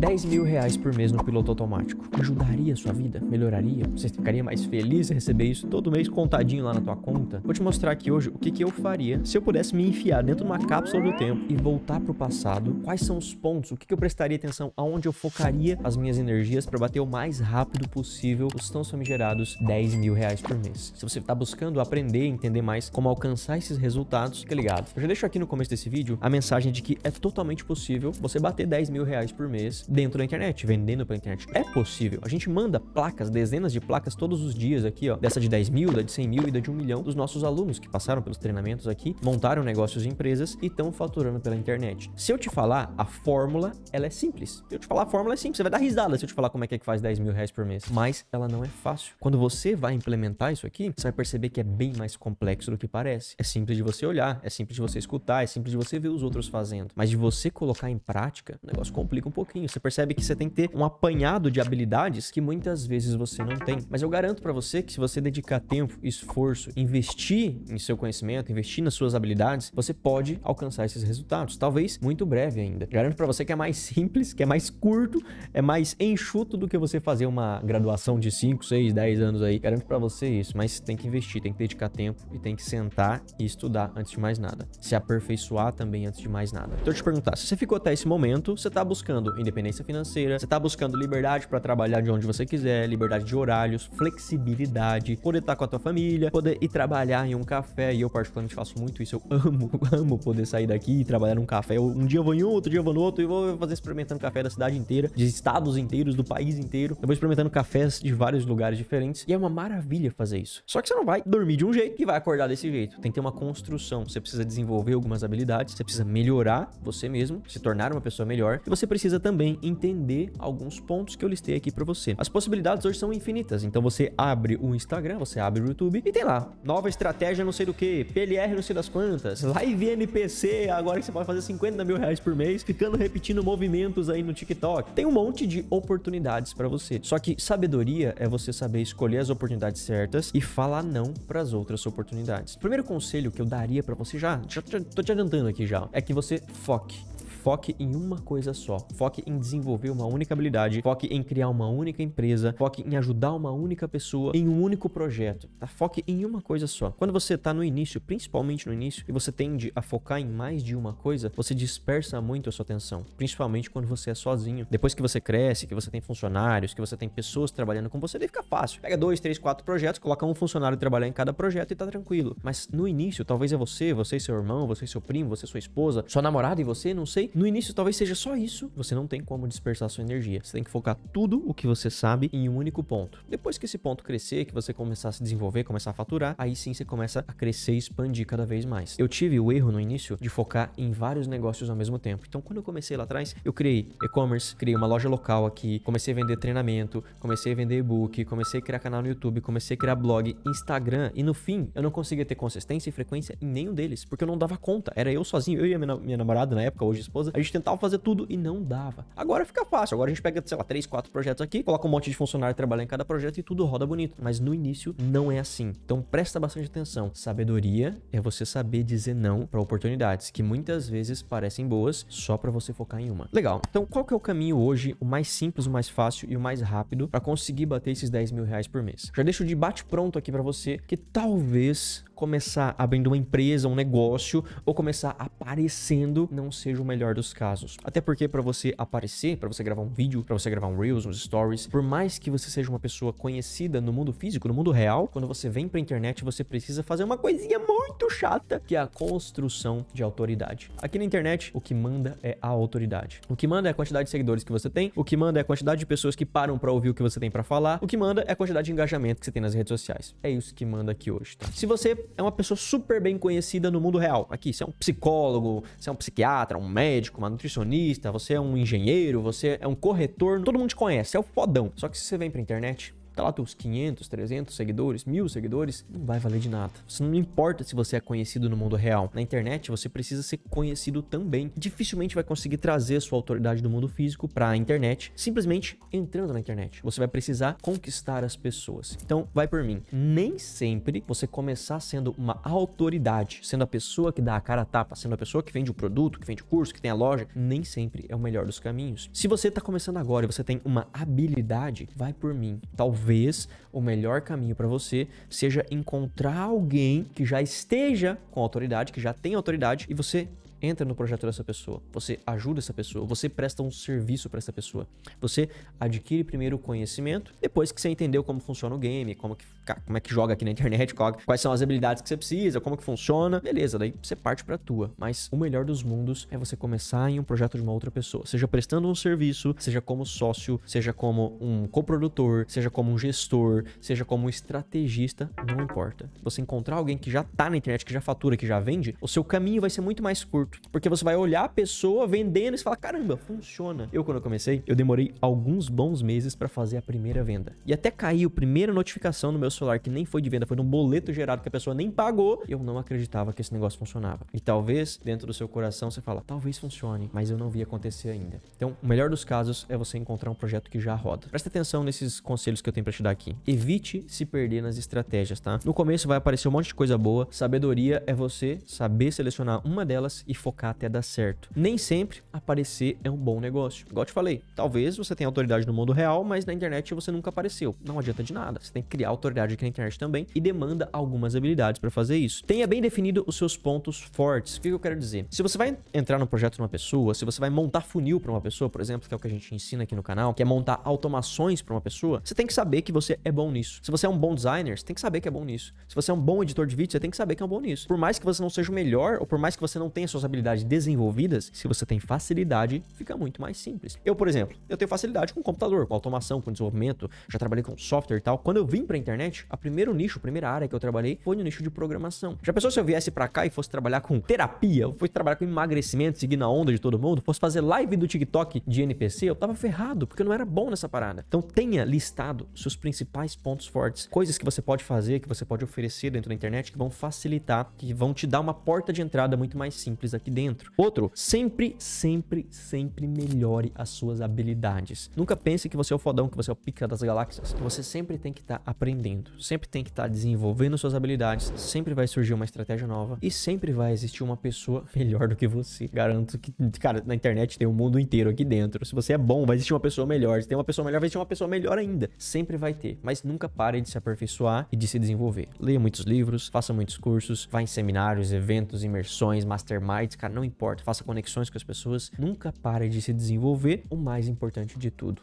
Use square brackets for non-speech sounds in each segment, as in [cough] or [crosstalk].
10 mil reais por mês no piloto automático. Ajudaria a sua vida? Melhoraria? Você ficaria mais feliz em receber isso todo mês contadinho lá na tua conta? Vou te mostrar aqui hoje o que, que eu faria se eu pudesse me enfiar dentro de uma cápsula do tempo e voltar para o passado. Quais são os pontos? O que, que eu prestaria atenção? Aonde eu focaria as minhas energias para bater o mais rápido possível os tão famigerados 10 mil reais por mês? Se você está buscando aprender e entender mais como alcançar esses resultados, fica ligado. Eu já deixo aqui no começo desse vídeo a mensagem de que é totalmente possível você bater 10 mil reais por mês dentro da internet, vendendo pela internet. É possível. A gente manda placas, dezenas de placas todos os dias aqui, ó. Dessa de 10 mil, da de 100 mil e da de 1 milhão dos nossos alunos que passaram pelos treinamentos aqui, montaram negócios e empresas e estão faturando pela internet. Se eu te falar, a fórmula, ela é simples. Se eu te falar, a fórmula é simples. Você vai dar risada se eu te falar como é que, é que faz 10 mil reais por mês. Mas ela não é fácil. Quando você vai implementar isso aqui, você vai perceber que é bem mais complexo do que parece. É simples de você olhar, é simples de você escutar, é simples de você ver os outros fazendo. Mas de você colocar em prática, o negócio complica um pouquinho. Você você percebe que você tem que ter um apanhado de habilidades que muitas vezes você não tem. Mas eu garanto para você que se você dedicar tempo, esforço, investir em seu conhecimento, investir nas suas habilidades, você pode alcançar esses resultados. Talvez muito breve ainda. Garanto para você que é mais simples, que é mais curto, é mais enxuto do que você fazer uma graduação de 5, 6, 10 anos aí. Garanto para você isso, mas tem que investir, tem que dedicar tempo e tem que sentar e estudar antes de mais nada. Se aperfeiçoar também antes de mais nada. Então eu te perguntar, se você ficou até esse momento, você tá buscando independência independência financeira, você está buscando liberdade para trabalhar de onde você quiser, liberdade de horários, flexibilidade, poder estar tá com a tua família, poder ir trabalhar em um café, e eu particularmente faço muito isso, eu [laughs] amo, amo poder sair daqui e trabalhar num café. Eu, um dia eu vou em um, outro dia eu vou no outro, e vou fazer experimentando café da cidade inteira, de estados inteiros, do país inteiro. Eu vou experimentando cafés de vários lugares diferentes, e é uma maravilha fazer isso. Só que você não vai dormir de um jeito e vai acordar desse jeito. Tem que ter uma construção, você precisa desenvolver algumas habilidades, você precisa melhorar você mesmo, se tornar uma pessoa melhor, e você precisa também entender alguns pontos que eu listei aqui para você. As possibilidades hoje são infinitas, então você abre o Instagram, você abre o YouTube e tem lá, nova estratégia não sei do que, PLR não sei das quantas, live MPC, agora que você pode fazer 50 mil reais por mês, ficando repetindo movimentos aí no TikTok. Tem um monte de oportunidades para você. Só que sabedoria é você saber escolher as oportunidades certas e falar não para as outras oportunidades. O primeiro conselho que eu daria para você já, já, já tô te adiantando aqui já, é que você foque Foque em uma coisa só. Foque em desenvolver uma única habilidade, foque em criar uma única empresa, foque em ajudar uma única pessoa em um único projeto. Tá? Foque em uma coisa só. Quando você está no início, principalmente no início, e você tende a focar em mais de uma coisa, você dispersa muito a sua atenção, principalmente quando você é sozinho. Depois que você cresce, que você tem funcionários, que você tem pessoas trabalhando com você, daí fica fácil. Pega dois, três, quatro projetos, coloca um funcionário trabalhar em cada projeto e tá tranquilo. Mas no início, talvez é você, você e seu irmão, você e seu primo, você e sua esposa, sua namorada e você, não sei, no início talvez seja só isso, você não tem como dispersar sua energia. Você tem que focar tudo o que você sabe em um único ponto. Depois que esse ponto crescer, que você começar a se desenvolver, começar a faturar, aí sim você começa a crescer e expandir cada vez mais. Eu tive o erro no início de focar em vários negócios ao mesmo tempo. Então, quando eu comecei lá atrás, eu criei e-commerce, criei uma loja local aqui, comecei a vender treinamento, comecei a vender e-book, comecei a criar canal no YouTube, comecei a criar blog, Instagram, e no fim, eu não conseguia ter consistência e frequência em nenhum deles, porque eu não dava conta. Era eu sozinho, eu e minha namorada na época, hoje esposa, esposa, a gente tentava fazer tudo e não dava. Agora fica fácil, agora a gente pega, sei lá, três, quatro projetos aqui, coloca um monte de funcionário trabalhando em cada projeto e tudo roda bonito. Mas no início não é assim. Então presta bastante atenção. Sabedoria é você saber dizer não para oportunidades que muitas vezes parecem boas só para você focar em uma. Legal. Então qual que é o caminho hoje, o mais simples, o mais fácil e o mais rápido para conseguir bater esses 10 mil reais por mês? Já deixo de bate pronto aqui para você que talvez começar abrindo uma empresa, um negócio ou começar aparecendo não seja o melhor dos casos. Até porque para você aparecer, para você gravar um vídeo, para você gravar um Reels, uns Stories, por mais que você seja uma pessoa conhecida no mundo físico, no mundo real, quando você vem para internet, você precisa fazer uma coisinha muito chata, que é a construção de autoridade. Aqui na internet, o que manda é a autoridade. O que manda é a quantidade de seguidores que você tem, o que manda é a quantidade de pessoas que param para ouvir o que você tem para falar, o que manda é a quantidade de engajamento que você tem nas redes sociais. É isso que manda aqui hoje, tá? Se você é uma pessoa super bem conhecida no mundo real. Aqui, você é um psicólogo, você é um psiquiatra, um médico, uma nutricionista, você é um engenheiro, você é um corretor, todo mundo te conhece, é o fodão. Só que se você vem pra internet, tá lá teus 500, 300 seguidores, mil seguidores, não vai valer de nada. Você não importa se você é conhecido no mundo real. Na internet, você precisa ser conhecido também. Dificilmente vai conseguir trazer sua autoridade do mundo físico para a internet, simplesmente entrando na internet. Você vai precisar conquistar as pessoas. Então, vai por mim. Nem sempre você começar sendo uma autoridade, sendo a pessoa que dá a cara a tapa, sendo a pessoa que vende o produto, que vende o curso, que tem a loja, nem sempre é o melhor dos caminhos. Se você tá começando agora e você tem uma habilidade, vai por mim. Talvez talvez o melhor caminho para você seja encontrar alguém que já esteja com autoridade, que já tem autoridade e você entra no projeto dessa pessoa, você ajuda essa pessoa, você presta um serviço para essa pessoa. Você adquire primeiro o conhecimento, depois que você entendeu como funciona o game, como, que, como é que joga aqui na internet, quais são as habilidades que você precisa, como que funciona, beleza, daí você parte para tua. Mas o melhor dos mundos é você começar em um projeto de uma outra pessoa, seja prestando um serviço, seja como sócio, seja como um coprodutor, seja como um gestor, seja como um estrategista, não importa. Você encontrar alguém que já tá na internet, que já fatura, que já vende, o seu caminho vai ser muito mais curto produto. Porque você vai olhar a pessoa vendendo e fala: caramba, funciona. Eu, quando eu comecei, eu demorei alguns bons meses para fazer a primeira venda. E até caiu a primeira notificação no meu celular, que nem foi de venda, foi de um boleto gerado que a pessoa nem pagou. Eu não acreditava que esse negócio funcionava. E talvez dentro do seu coração você fala: talvez funcione, mas eu não vi acontecer ainda. Então, o melhor dos casos é você encontrar um projeto que já roda. Presta atenção nesses conselhos que eu tenho para te dar aqui. Evite se perder nas estratégias, tá? No começo vai aparecer um monte de coisa boa. Sabedoria é você saber selecionar uma delas e focar até dar certo. Nem sempre aparecer é um bom negócio. Igual te falei, talvez você tenha autoridade no mundo real, mas na internet você nunca apareceu. Não adianta de nada. Você tem que criar autoridade aqui na internet também e demanda algumas habilidades para fazer isso. Tenha bem definido os seus pontos fortes. O que eu quero dizer? Se você vai entrar no projeto de uma pessoa, se você vai montar funil para uma pessoa, por exemplo, que é o que a gente ensina aqui no canal, que é montar automações para uma pessoa, você tem que saber que você é bom nisso. Se você é um bom designer, você tem que saber que é bom nisso. Se você é um bom editor de vídeo, você tem que saber que é bom nisso. Por mais que você não seja o melhor, ou por mais que você não tenha suas habilidades desenvolvidas, se você tem facilidade, fica muito mais simples. Eu, por exemplo, eu tenho facilidade com computador, com automação, com desenvolvimento, já trabalhei com software e tal. Quando eu vim pra internet, a primeiro nicho, a primeira área que eu trabalhei foi no nicho de programação. Já pensou se eu viesse para cá e fosse trabalhar com terapia, eu fosse trabalhar com emagrecimento, seguindo a onda de todo mundo, fosse fazer live do TikTok de NPC, eu tava ferrado, porque eu não era bom nessa parada. Então tenha listado seus principais pontos fortes, coisas que você pode fazer, que você pode oferecer dentro da internet, que vão facilitar, que vão te dar uma porta de entrada muito mais simples aqui aqui dentro. Outro, sempre, sempre, sempre melhore as suas habilidades. Nunca pense que você é o fodão, que você é o pica das galáxias. Você sempre tem que estar tá aprendendo, sempre tem que estar tá desenvolvendo suas habilidades, sempre vai surgir uma estratégia nova e sempre vai existir uma pessoa [laughs] melhor do que você. Garanto que, cara, na internet tem o um mundo inteiro aqui dentro. Se você é bom, vai existir uma pessoa melhor. Se tem uma pessoa melhor, vai existir uma pessoa melhor ainda. Sempre vai ter, mas nunca pare de se aperfeiçoar e de se desenvolver. Leia muitos livros, faça muitos cursos, vá em seminários, eventos, imersões, mastermind sites, cara, não importa, faça conexões com as pessoas, nunca pare de se desenvolver, o mais importante de tudo.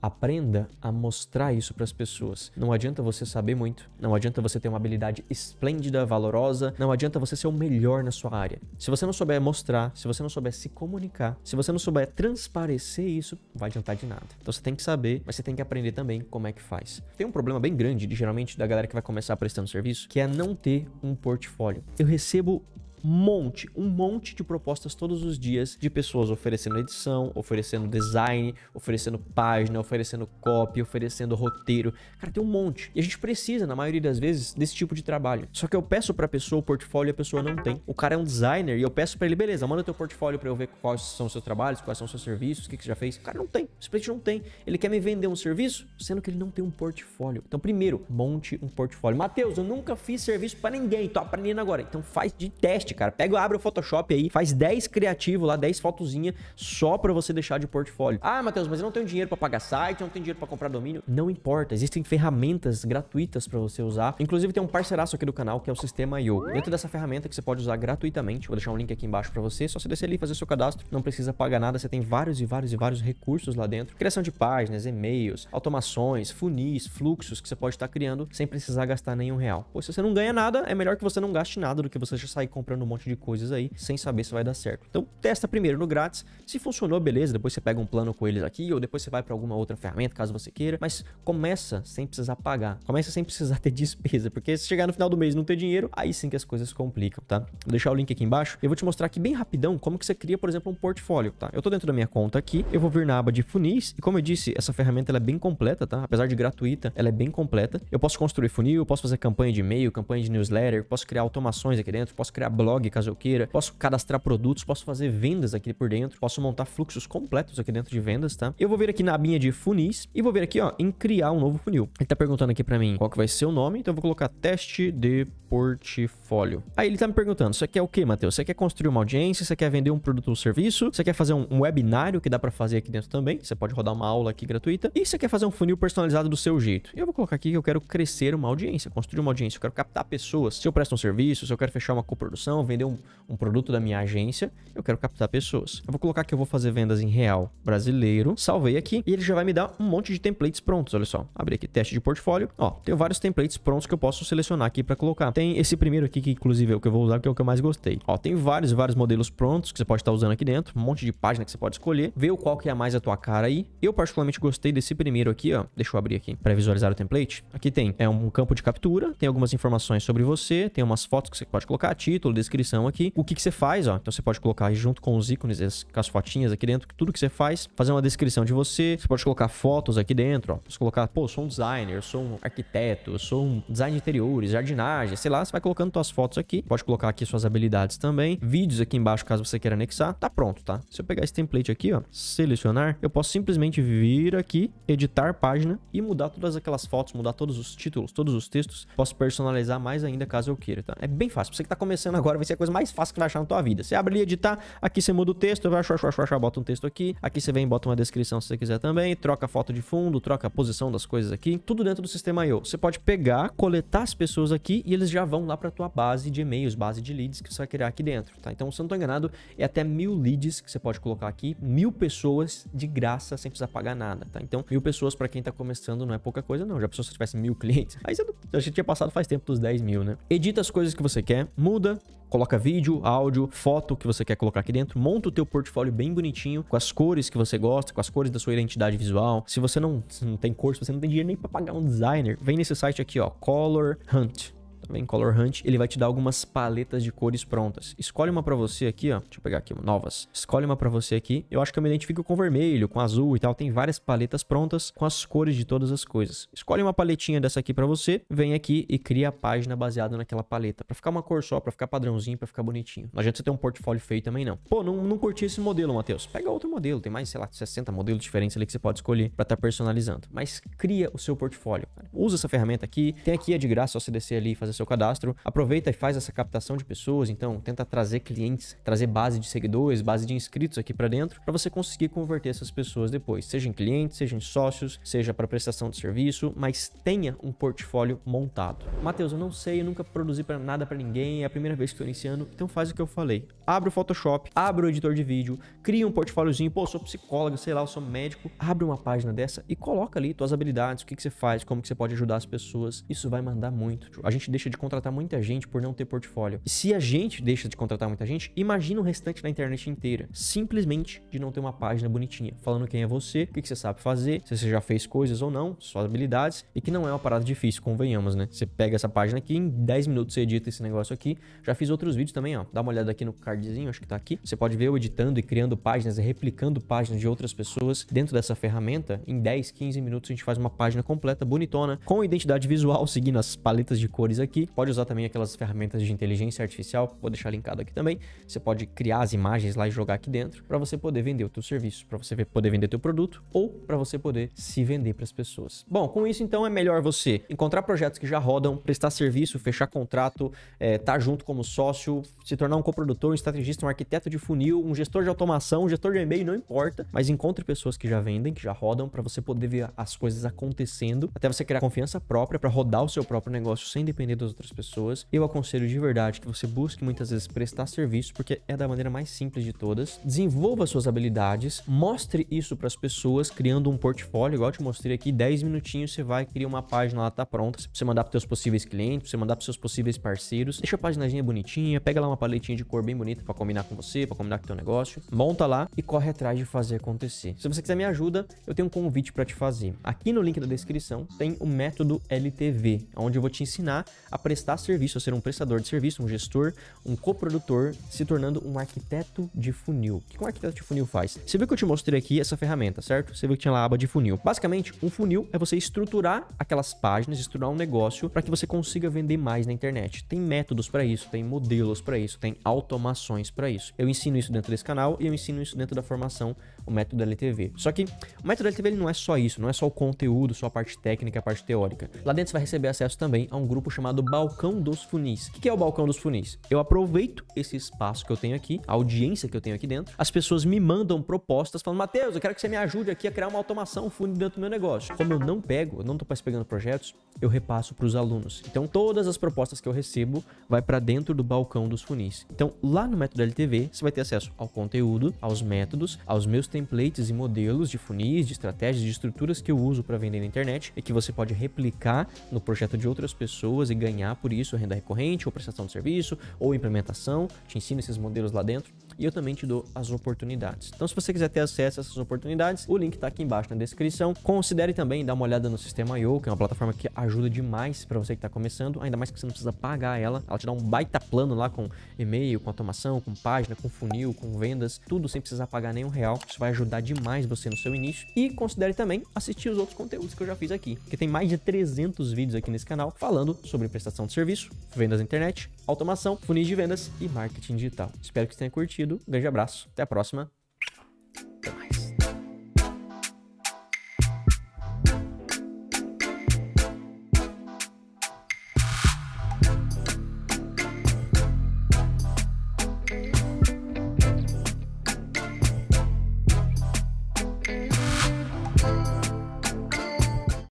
Aprenda a mostrar isso para as pessoas. Não adianta você saber muito, não adianta você ter uma habilidade esplêndida, valorosa, não adianta você ser o melhor na sua área. Se você não souber mostrar, se você não souber se comunicar, se você não souber transparecer isso, não vai adiantar de nada. Então você tem que saber, mas você tem que aprender também como é que faz. Tem um problema bem grande, de, geralmente, da galera que vai começar prestando serviço, que é não ter um portfólio. Eu recebo monte, um monte de propostas todos os dias de pessoas oferecendo edição, oferecendo design, oferecendo página, oferecendo copy, oferecendo roteiro. Cara, tem um monte. E a gente precisa, na maioria das vezes, desse tipo de trabalho. Só que eu peço pra pessoa o portfólio e a pessoa não tem. O cara é um designer e eu peço para ele, beleza, manda teu portfólio para eu ver quais são os seus trabalhos, quais são os seus serviços, o que, que você já fez. O cara não tem, simplesmente não tem. Ele quer me vender um serviço, sendo que ele não tem um portfólio. Então, primeiro, monte um portfólio. Matheus, eu nunca fiz serviço para ninguém, tô aprendendo agora. Então faz de teste teste, cara. Pega, abre o Photoshop aí, faz 10 criativo lá, 10 fotozinha só para você deixar de portfólio. Ah, Matheus, mas eu não tenho dinheiro para pagar site, eu não tenho dinheiro para comprar domínio. Não importa, existem ferramentas gratuitas para você usar. Inclusive tem um parceiraço aqui do canal que é o Sistema IO. Dentro dessa ferramenta que você pode usar gratuitamente, vou deixar um link aqui embaixo para você, só você descer ali e fazer seu cadastro, não precisa pagar nada, você tem vários e vários e vários recursos lá dentro. Criação de páginas, e-mails, automações, funis, fluxos que você pode estar criando sem precisar gastar nenhum real. Pois se você não ganha nada, é melhor que você não gaste nada do que você já sair comprando comprando um monte de coisas aí sem saber se vai dar certo. Então testa primeiro no grátis, se funcionou, beleza, depois você pega um plano com eles aqui ou depois você vai para alguma outra ferramenta, caso você queira, mas começa sem precisar pagar, começa sem precisar [laughs] ter despesa, porque se chegar no final do mês e não ter dinheiro, aí sim que as coisas complicam, tá? Vou deixar o link aqui embaixo, eu vou te mostrar aqui bem rapidão como que você cria, por exemplo, um portfólio, tá? Eu tô dentro da minha conta aqui, eu vou vir na aba de funis e como eu disse, essa ferramenta ela é bem completa, tá? Apesar de gratuita, ela é bem completa. Eu posso construir funil, eu posso fazer campanha de e-mail, campanha de newsletter, posso criar automações aqui dentro, posso criar blog blog, caso eu queira. Posso cadastrar produtos, posso fazer vendas aqui por dentro, posso montar fluxos completos aqui dentro de vendas, tá? Eu vou vir aqui na abinha de funis e vou vir aqui, ó, em criar um novo funil. Ele tá perguntando aqui para mim qual que vai ser o nome, então eu vou colocar teste de portfólio. Aí ele tá me perguntando, você quer o que, Matheus? Você quer construir uma audiência? Você quer vender um produto ou serviço? Você quer fazer um, um webinário que dá para fazer aqui dentro também? Você pode rodar uma aula aqui gratuita. E você quer fazer um funil personalizado do seu jeito? Eu vou colocar aqui que eu quero crescer uma audiência, construir uma audiência, eu quero captar pessoas. Se eu presto um serviço, se eu quero fechar uma coprodução, vender um, um produto da minha agência, eu quero captar pessoas. Eu vou colocar que eu vou fazer vendas em real brasileiro, salvei aqui, e ele já vai me dar um monte de templates prontos, olha só. Abri aqui teste de portfólio, ó, tem vários templates prontos que eu posso selecionar aqui para colocar. Tem esse primeiro aqui, que inclusive é o que eu vou usar, que é o que eu mais gostei. Ó, tem vários, vários modelos prontos que você pode estar tá usando aqui dentro, um monte de página que você pode escolher, vê o qual que é mais a tua cara aí. Eu particularmente gostei desse primeiro aqui, ó, deixa eu abrir aqui para visualizar o template. Aqui tem é um campo de captura, tem algumas informações sobre você, tem umas fotos que você pode colocar, título, descrição, descrição aqui o que, que você faz, ó. Então você pode colocar junto com os ícones, as, com as fotinhas aqui dentro, tudo que você faz, fazer uma descrição de você. Você pode colocar fotos aqui dentro, ó. Você colocar, pô, sou um designer, sou um arquiteto, sou um design de interiores, jardinagem, sei lá. Você vai colocando suas fotos aqui. Pode colocar aqui suas habilidades também. Vídeos aqui embaixo, caso você queira anexar. Tá pronto, tá? Se eu pegar esse template aqui, ó, selecionar, eu posso simplesmente vir aqui, editar página e mudar todas aquelas fotos, mudar todos os títulos, todos os textos. Posso personalizar mais ainda caso eu queira, tá? É bem fácil. Pra você que tá começando agora, agora vai ser a coisa mais fácil que vai achar na tua vida. Você abre ali, editar, aqui você muda o texto, vai achar, achar, achar, bota um texto aqui, aqui você vem e bota uma descrição se você quiser também, troca a foto de fundo, troca a posição das coisas aqui, tudo dentro do sistema I.O. Você pode pegar, coletar as pessoas aqui e eles já vão lá para tua base de e-mails, base de leads que você vai criar aqui dentro, tá? Então, se eu não tô enganado, é até mil leads que você pode colocar aqui, mil pessoas de graça sem precisar pagar nada, tá? Então, mil pessoas para quem tá começando não é pouca coisa não, já pensou se tivesse mil clientes? Aí você, a gente tinha passado faz tempo dos 10 mil, né? Edita as coisas que você quer, muda, coloca vídeo, áudio, foto que você quer colocar aqui dentro, monta o teu portfólio bem bonitinho, com as cores que você gosta, com as cores da sua identidade visual. Se você não, se não tem cor, se você não tem dinheiro nem para pagar um designer, vem nesse site aqui, ó, Color Hunt também Color Hunt, ele vai te dar algumas paletas de cores prontas. Escolhe uma para você aqui, ó. Deixa eu pegar aqui, novas. Escolhe uma para você aqui. Eu acho que eu me identifico com vermelho, com azul e tal. Tem várias paletas prontas com as cores de todas as coisas. Escolhe uma paletinha dessa aqui para você, vem aqui e cria a página baseada naquela paleta. Para ficar uma cor só, para ficar padrãozinho, para ficar bonitinho. Não adianta você ter um portfólio feio também não. Pô, não, não curti esse modelo, Matheus. Pega outro modelo, tem mais, sei lá, 60 modelos diferentes ali que você pode escolher para estar tá personalizando. Mas cria o seu portfólio. Usa essa ferramenta aqui. Tem aqui é de graça, só você descer ali e fazer fazer seu cadastro. Aproveita e faz essa captação de pessoas, então tenta trazer clientes, trazer base de seguidores, base de inscritos aqui para dentro, para você conseguir converter essas pessoas depois, seja em clientes, seja em sócios, seja para prestação de serviço, mas tenha um portfólio montado. Matheus, eu não sei, eu nunca produzi para nada para ninguém, é a primeira vez que estou iniciando, então faz o que eu falei. Abre o Photoshop, abre o editor de vídeo, cria um portfóliozinho, pô, sou psicólogo, sei lá, eu sou médico, abre uma página dessa e coloca ali tuas habilidades, o que que você faz, como que você pode ajudar as pessoas. Isso vai mandar muito. A gente deixa de contratar muita gente por não ter portfólio. E se a gente deixa de contratar muita gente, imagina o restante da internet inteira, simplesmente de não ter uma página bonitinha, falando quem é você, o que, você sabe fazer, se você já fez coisas ou não, suas habilidades, e que não é uma parada difícil, convenhamos, né? Você pega essa página aqui, em 10 minutos você edita esse negócio aqui. Já fiz outros vídeos também, ó. Dá uma olhada aqui no cardzinho, acho que tá aqui. Você pode ver eu editando e criando páginas e replicando páginas de outras pessoas dentro dessa ferramenta. Em 10, 15 minutos a gente faz uma página completa, bonitona, com identidade visual, seguindo as paletas de cores aqui aqui. Pode usar também aquelas ferramentas de inteligência artificial, vou deixar linkado aqui também. Você pode criar as imagens lá e jogar aqui dentro para você poder vender o teu serviço, para você poder vender teu produto ou para você poder se vender para as pessoas. Bom, com isso então é melhor você encontrar projetos que já rodam, prestar serviço, fechar contrato, estar eh, é, tá junto como sócio, se tornar um coprodutor, um estrategista, um arquiteto de funil, um gestor de automação, um gestor de e-mail, não importa, mas encontre pessoas que já vendem, que já rodam para você poder ver as coisas acontecendo, até você criar confiança própria para rodar o seu próprio negócio sem depender das outras pessoas. Eu aconselho de verdade que você busque muitas vezes prestar serviço, porque é da maneira mais simples de todas. Desenvolva suas habilidades, mostre isso para as pessoas, criando um portfólio, igual eu te mostrei aqui, 10 minutinhos você vai criar uma página lá, tá pronta. Você mandar para seus possíveis clientes, você mandar para seus possíveis parceiros. Deixa a paginazinha bonitinha, pega lá uma paletinha de cor bem bonita para combinar com você, para combinar com o teu negócio. Monta lá e corre atrás de fazer acontecer. Se você quiser me ajuda, eu tenho um convite para te fazer. Aqui no link da descrição tem o método LTV, onde eu vou te ensinar a prestar serviço, a ser um prestador de serviço, um gestor, um coprodutor, se tornando um arquiteto de funil. O que um arquiteto de funil faz? Você viu que eu te mostrei aqui essa ferramenta, certo? Você viu que tinha lá a aba de funil. Basicamente, um funil é você estruturar aquelas páginas, estruturar um negócio para que você consiga vender mais na internet. Tem métodos para isso, tem modelos para isso, tem automações para isso. Eu ensino isso dentro desse canal e eu ensino isso dentro da formação, o método LTV. Só que o método LTV ele não é só isso, não é só o conteúdo, só a parte técnica, a parte teórica. Lá dentro você vai receber acesso também a um grupo chamado chamado Balcão dos Funis. O que é o Balcão dos Funis? Eu aproveito esse espaço que eu tenho aqui, a audiência que eu tenho aqui dentro, as pessoas me mandam propostas falando, Matheus, eu quero que você me ajude aqui a criar uma automação funil dentro do meu negócio. Como eu não pego, eu não estou mais pegando projetos, eu repasso para os alunos. Então, todas as propostas que eu recebo vai para dentro do Balcão dos Funis. Então, lá no Método LTV, você vai ter acesso ao conteúdo, aos métodos, aos meus templates e modelos de funis, de estratégias, de estruturas que eu uso para vender na internet e que você pode replicar no projeto de outras pessoas e ganhar ganhar por isso renda recorrente, ou prestação de serviço, ou implementação. Te ensino esses modelos lá dentro e eu também te dou as oportunidades. Então, se você quiser ter acesso a essas oportunidades, o link está aqui embaixo na descrição. Considere também dar uma olhada no sistema IO, que é uma plataforma que ajuda demais para você que está começando, ainda mais que você não precisa pagar ela. Ela te dá um baita plano lá com e-mail, com automação, com página, com funil, com vendas, tudo sem precisar pagar nenhum real. Isso vai ajudar demais você no seu início. E considere também assistir os outros conteúdos que eu já fiz aqui, que tem mais de 300 vídeos aqui nesse canal falando sobre prestação de serviço, vendas na internet, automação, funis de vendas e marketing digital. Espero que você tenha curtido um grande abraço, até a próxima.